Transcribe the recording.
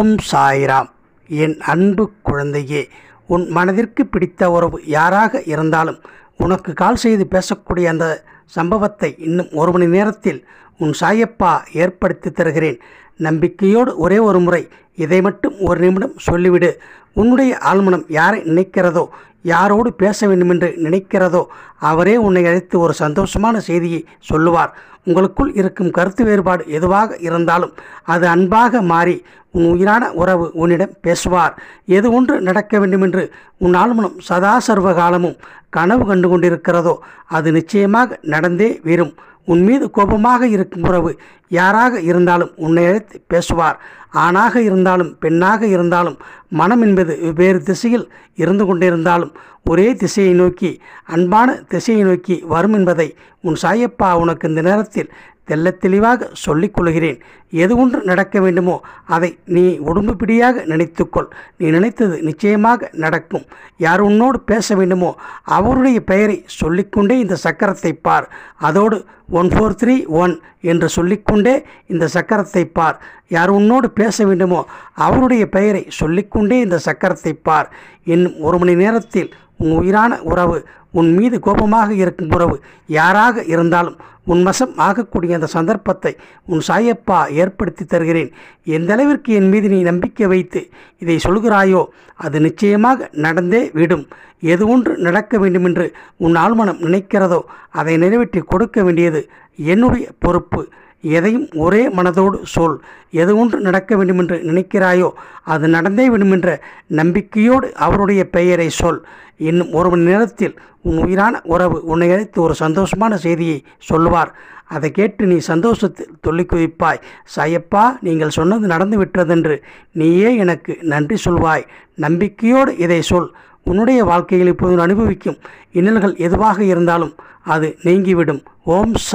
ஓம் சாய்ராம் என் அன்பு குழந்தையே உன் மனதிற்கு பிடித்த உறவு யாராக இருந்தாலும் உனக்கு கால் செய்து பேசக்கூடிய அந்த சம்பவத்தை இன்னும் ஒரு மணி நேரத்தில் உன் சாயப்பா ஏற்படுத்தி தருகிறேன் நம்பிக்கையோடு ஒரே ஒரு முறை இதை மட்டும் ஒரு நிமிடம் சொல்லிவிடு உன்னுடைய ஆழ்மனம் யாரை நினைக்கிறதோ யாரோடு பேச வேண்டுமென்று நினைக்கிறதோ அவரே உன்னை அழைத்து ஒரு சந்தோஷமான செய்தியை சொல்லுவார் உங்களுக்குள் இருக்கும் கருத்து வேறுபாடு எதுவாக இருந்தாலும் அது அன்பாக மாறி உன் உயிரான உறவு உன்னிடம் பேசுவார் எது ஒன்று நடக்க வேண்டுமென்று உன் ஆழ்மனம் சதா சர்வ காலமும் கனவு கண்டு கொண்டிருக்கிறதோ அது நிச்சயமாக நடந்தே வீரும் உன் மீது கோபமாக இருக்கும் உறவு யாராக இருந்தாலும் உன்னை அழைத்து பேசுவார் ஆணாக இருந்தாலும் பெண்ணாக இருந்தாலும் மனம் என்பது வெவ்வேறு திசையில் இருந்து கொண்டிருந்தாலும் ஒரே திசையை நோக்கி அன்பான திசையை நோக்கி வரும் என்பதை உன் சாயப்பா உனக்கு இந்த நேரத்தில் தெல்ல தெளிவாக சொல்லிக் கொள்கிறேன் எது ஒன்று நடக்க வேண்டுமோ அதை நீ பிடியாக நினைத்துக்கொள் நீ நினைத்தது நிச்சயமாக நடக்கும் யார் உன்னோடு பேச வேண்டுமோ அவருடைய பெயரை சொல்லிக்கொண்டே இந்த சக்கரத்தை பார் அதோடு ஒன் ஃபோர் த்ரீ ஒன் என்று சொல்லிக்கொண்டே இந்த சக்கரத்தை பார் யார் உன்னோடு பேச வேண்டுமோ அவருடைய பெயரை சொல்லிக்கொண்டே இந்த சக்கரத்தை பார் இன்னும் ஒரு மணி நேரத்தில் உன் உயிரான உறவு உன் மீது கோபமாக இருக்கும் உறவு யாராக இருந்தாலும் உன் வசம் ஆகக்கூடிய அந்த சந்தர்ப்பத்தை உன் சாயப்பா ஏற்படுத்தி தருகிறேன் எந்த அளவிற்கு என் மீது நீ நம்பிக்கை வைத்து இதை சொல்கிறாயோ அது நிச்சயமாக நடந்தே விடும் எது ஒன்று நடக்க வேண்டுமென்று உன் ஆழ்மனம் நினைக்கிறதோ அதை நிறைவேற்றி கொடுக்க வேண்டியது என்னுடைய பொறுப்பு எதையும் ஒரே மனதோடு சொல் எது ஒன்று நடக்க வேண்டுமென்று நினைக்கிறாயோ அது நடந்தே வேண்டுமென்ற நம்பிக்கையோடு அவருடைய பெயரை சொல் இன்னும் ஒரு மணி நேரத்தில் உன் உயிரான உறவு உன்னை அழைத்து ஒரு சந்தோஷமான செய்தியை சொல்லுவார் அதை கேட்டு நீ சந்தோஷத்தில் தொல்லி குவிப்பாய் சாயப்பா நீங்கள் சொன்னது நடந்து விட்டதென்று நீயே எனக்கு நன்றி சொல்வாய் நம்பிக்கையோடு இதை சொல் உன்னுடைய வாழ்க்கையில் இப்போது அனுபவிக்கும் இன்னல்கள் எதுவாக இருந்தாலும் அது நீங்கிவிடும் ஓம்